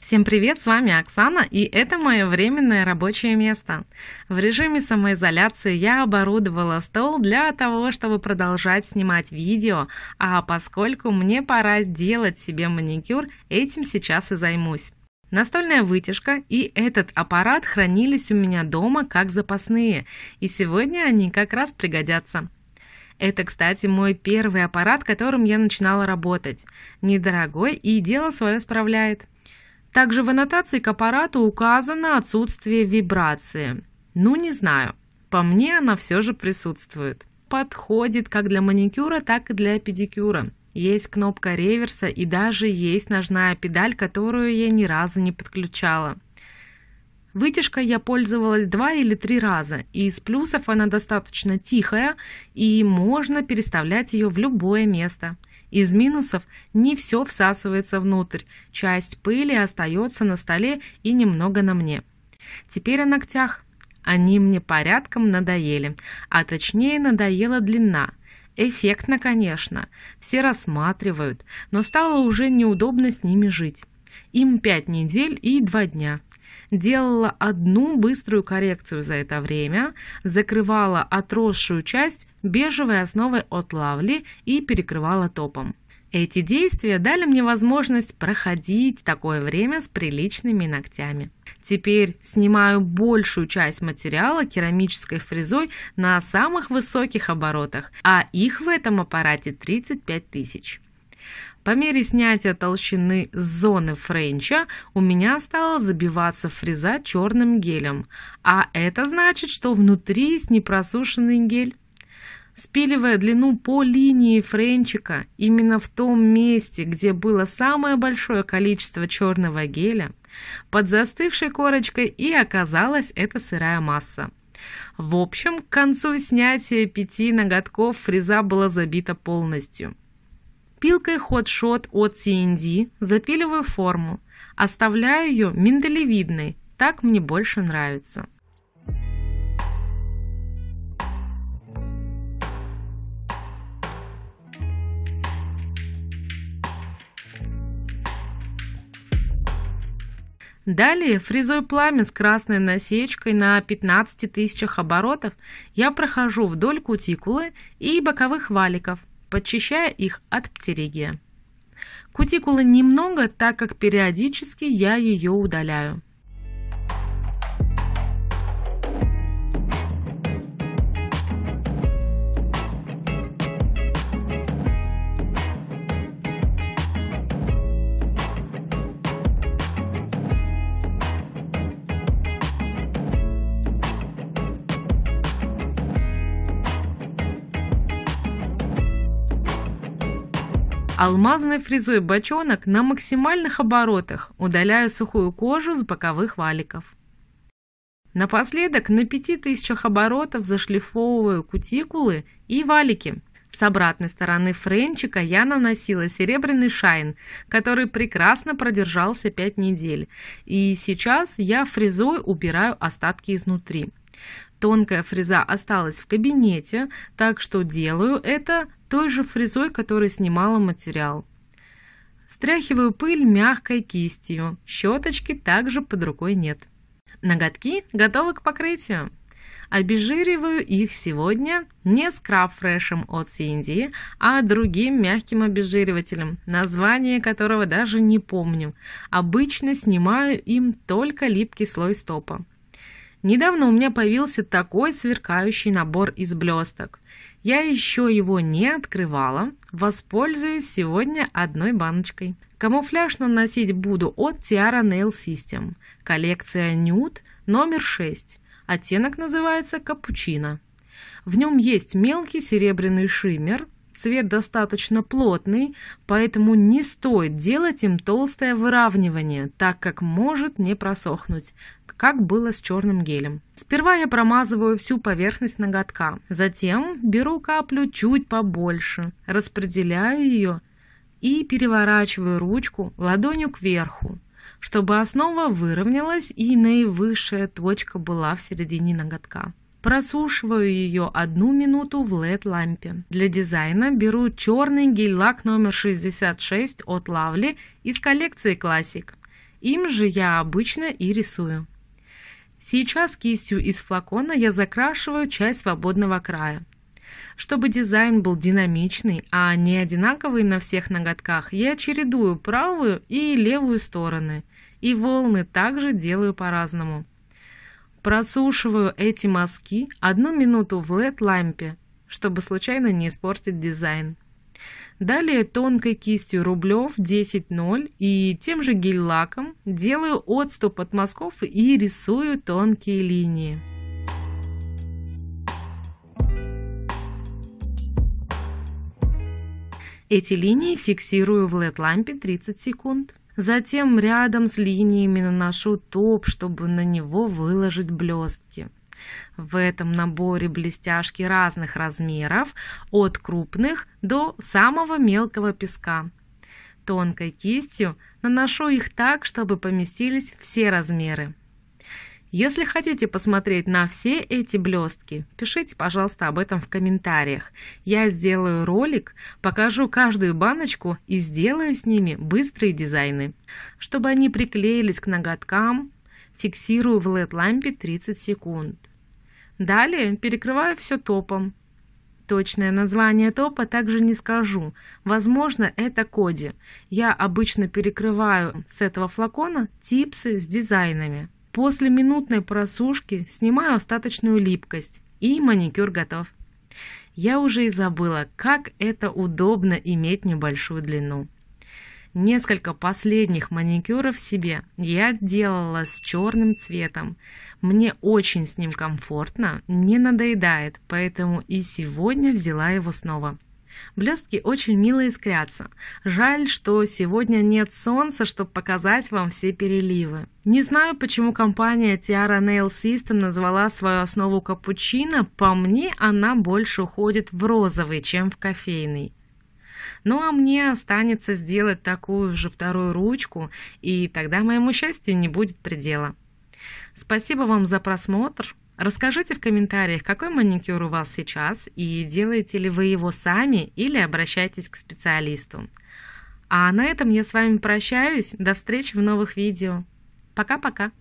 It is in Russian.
Всем привет, с вами Оксана, и это мое временное рабочее место. В режиме самоизоляции я оборудовала стол для того, чтобы продолжать снимать видео, а поскольку мне пора делать себе маникюр, этим сейчас и займусь. Настольная вытяжка и этот аппарат хранились у меня дома как запасные, и сегодня они как раз пригодятся. Это, кстати, мой первый аппарат, которым я начинала работать. Недорогой и дело свое справляет. Также в аннотации к аппарату указано отсутствие вибрации. Ну, не знаю. По мне она все же присутствует. Подходит как для маникюра, так и для педикюра есть кнопка реверса и даже есть ножная педаль, которую я ни разу не подключала. Вытяжкой я пользовалась два или три раза, и из плюсов она достаточно тихая, и можно переставлять ее в любое место. Из минусов не все всасывается внутрь, часть пыли остается на столе и немного на мне. Теперь о ногтях. Они мне порядком надоели, а точнее надоела длина – Эффектно, конечно, все рассматривают, но стало уже неудобно с ними жить. Им пять недель и два дня. Делала одну быструю коррекцию за это время, закрывала отросшую часть бежевой основой от лавли и перекрывала топом. Эти действия дали мне возможность проходить такое время с приличными ногтями. Теперь снимаю большую часть материала керамической фрезой на самых высоких оборотах, а их в этом аппарате 35 тысяч. По мере снятия толщины зоны френча у меня стала забиваться фреза черным гелем, а это значит, что внутри есть непросушенный гель спиливая длину по линии френчика именно в том месте, где было самое большое количество черного геля, под застывшей корочкой и оказалась эта сырая масса. В общем, к концу снятия пяти ноготков фреза была забита полностью. Пилкой ход-шот от CND запиливаю форму, оставляю ее миндалевидной, так мне больше нравится. Далее фрезой пламя с красной насечкой на 15 тысячах оборотов я прохожу вдоль кутикулы и боковых валиков, подчищая их от птеригия. Кутикулы немного, так как периодически я ее удаляю. Алмазной фрезой бочонок на максимальных оборотах, удаляю сухую кожу с боковых валиков. Напоследок на 5000 оборотов зашлифовываю кутикулы и валики. С обратной стороны френчика я наносила серебряный шайн, который прекрасно продержался 5 недель. И сейчас я фрезой убираю остатки изнутри. Тонкая фреза осталась в кабинете, так что делаю это той же фрезой, которой снимала материал. Стряхиваю пыль мягкой кистью, щеточки также под рукой нет. Ноготки готовы к покрытию. Обезжириваю их сегодня не скраб-фрешем от CND, а другим мягким обезжиривателем, название которого даже не помню. Обычно снимаю им только липкий слой стопа. Недавно у меня появился такой сверкающий набор из блесток. Я еще его не открывала, воспользуюсь сегодня одной баночкой. Камуфляж наносить буду от Tiara Nail System, коллекция Nude номер 6. Оттенок называется капучино. В нем есть мелкий серебряный шиммер, цвет достаточно плотный, поэтому не стоит делать им толстое выравнивание, так как может не просохнуть, как было с черным гелем. Сперва я промазываю всю поверхность ноготка, затем беру каплю чуть побольше, распределяю ее и переворачиваю ручку ладонью кверху, чтобы основа выровнялась и наивысшая точка была в середине ноготка. Просушиваю ее одну минуту в LED-лампе. Для дизайна беру черный гель-лак номер 66 от Лавли из коллекции Classic. Им же я обычно и рисую. Сейчас кистью из флакона я закрашиваю часть свободного края. Чтобы дизайн был динамичный, а не одинаковый на всех ноготках, я чередую правую и левую стороны. И волны также делаю по-разному. Просушиваю эти мазки одну минуту в LED-лампе, чтобы случайно не испортить дизайн. Далее тонкой кистью рублев 10.0 и тем же гель-лаком делаю отступ от мазков и рисую тонкие линии. Эти линии фиксирую в LED-лампе 30 секунд. Затем рядом с линиями наношу топ, чтобы на него выложить блестки. В этом наборе блестяшки разных размеров, от крупных до самого мелкого песка. Тонкой кистью наношу их так, чтобы поместились все размеры. Если хотите посмотреть на все эти блестки, пишите, пожалуйста, об этом в комментариях. Я сделаю ролик, покажу каждую баночку и сделаю с ними быстрые дизайны. Чтобы они приклеились к ноготкам, фиксирую в LED-лампе 30 секунд. Далее перекрываю все топом. Точное название топа также не скажу. Возможно, это коди. Я обычно перекрываю с этого флакона типсы с дизайнами. После минутной просушки снимаю остаточную липкость, и маникюр готов. Я уже и забыла, как это удобно иметь небольшую длину. Несколько последних маникюров себе я делала с черным цветом. Мне очень с ним комфортно, не надоедает, поэтому и сегодня взяла его снова. Блестки очень мило искрятся. Жаль, что сегодня нет солнца, чтобы показать вам все переливы. Не знаю, почему компания Tiara Nail System назвала свою основу капучино. По мне, она больше уходит в розовый, чем в кофейный. Ну а мне останется сделать такую же вторую ручку, и тогда моему счастью не будет предела. Спасибо вам за просмотр. Расскажите в комментариях, какой маникюр у вас сейчас и делаете ли вы его сами или обращаетесь к специалисту. А на этом я с вами прощаюсь. До встречи в новых видео. Пока-пока!